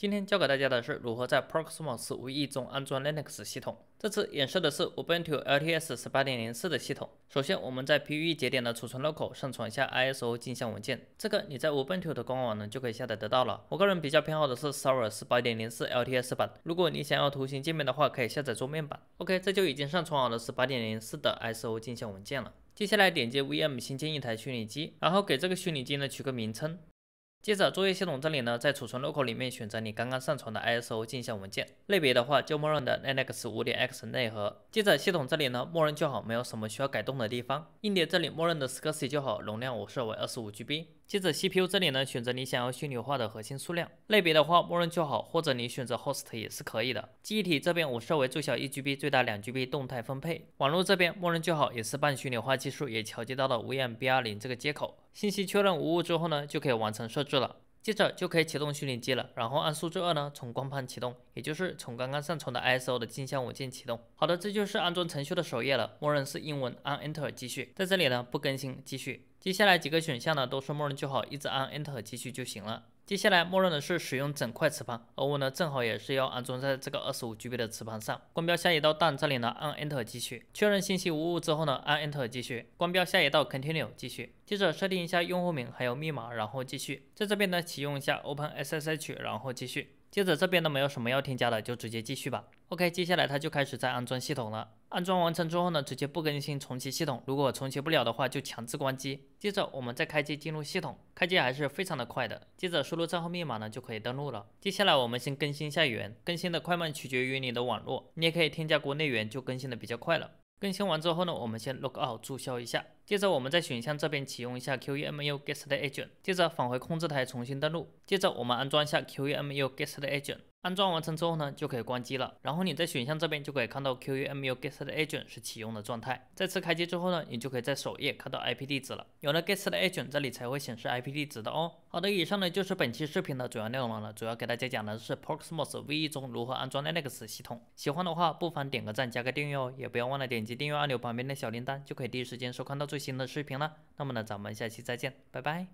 今天教给大家的是如何在 Proxmox VE 中安装 Linux 系统。这次演示的是 Ubuntu LTS 18.04的系统。首先，我们在 PVE 节点的储存 o 入口上传一下 ISO 镜像文件。这个你在 Ubuntu 的官网呢就可以下载得到了。我个人比较偏好的是 Server 18.04 LTS 版。如果你想要图形界面的话，可以下载桌面版。OK，这就已经上传好了18.04的 ISO 镜像文件了。接下来点击 VM 新建一台虚拟机，然后给这个虚拟机呢取个名称。接着，作业系统这里呢，在储存入口里面选择你刚刚上传的 ISO 镜像文件，类别的话就默认的 Linux 五点 X 内核。接着，系统这里呢，默认就好，没有什么需要改动的地方。硬碟这里默认的 SCSI 就好，容量我设为二十五 GB。接着 CPU 这里呢，选择你想要虚拟化的核心数量，类别的话默认就好，或者你选择 Host 也是可以的。记忆体这边我设为最小一 GB，最大两 GB，动态分配。网络这边默认就好，也是半虚拟化技术，也调节到了 VM B 二零这个接口。信息确认无误之后呢，就可以完成设置了。接着就可以启动虚拟机了，然后按数字二呢，从光盘启动，也就是从刚刚上传的 ISO 的镜像文件启动。好的，这就是安装程序的首页了，默认是英文，按 Enter 继续。在这里呢，不更新，继续。接下来几个选项呢，都是默认就好，一直按 Enter 继续就行了。接下来默认的是使用整块磁盘，而我呢正好也是要安装在这个二十五 G B 的磁盘上。光标下一道，档这里呢按 Enter 继续，确认信息无误之后呢，按 Enter 继续，光标下一道 Continue 继续，接着设定一下用户名还有密码，然后继续，在这边呢启用一下 Open SSH，然后继续，接着这边呢没有什么要添加的，就直接继续吧。OK，接下来它就开始在安装系统了。安装完成之后呢，直接不更新，重启系统。如果重启不了的话，就强制关机。接着我们再开机进入系统，开机还是非常的快的。接着输入账号密码呢，就可以登录了。接下来我们先更新一下源，更新的快慢取决于你的网络。你也可以添加国内源，就更新的比较快了。更新完之后呢，我们先 log out 注销一下。接着我们在选项这边启用一下 qemu guest agent。接着返回控制台重新登录。接着我们安装一下 qemu guest agent。安装完成之后呢，就可以关机了。然后你在选项这边就可以看到 qemu guest agent 是启用的状态。再次开机之后呢，你就可以在首页看到 IP 地址了。有了 guest agent，这里才会显示 IP 地址的哦。好的，以上呢就是本期视频的主要内容了。主要给大家讲的是 p o x m o x V1 中如何安装 Linux 系统。喜欢的话，不妨点个赞，加个订阅哦。也不要忘了点击订阅按钮旁边的小铃铛，就可以第一时间收看到最新的视频了。那么呢，咱们下期再见，拜拜。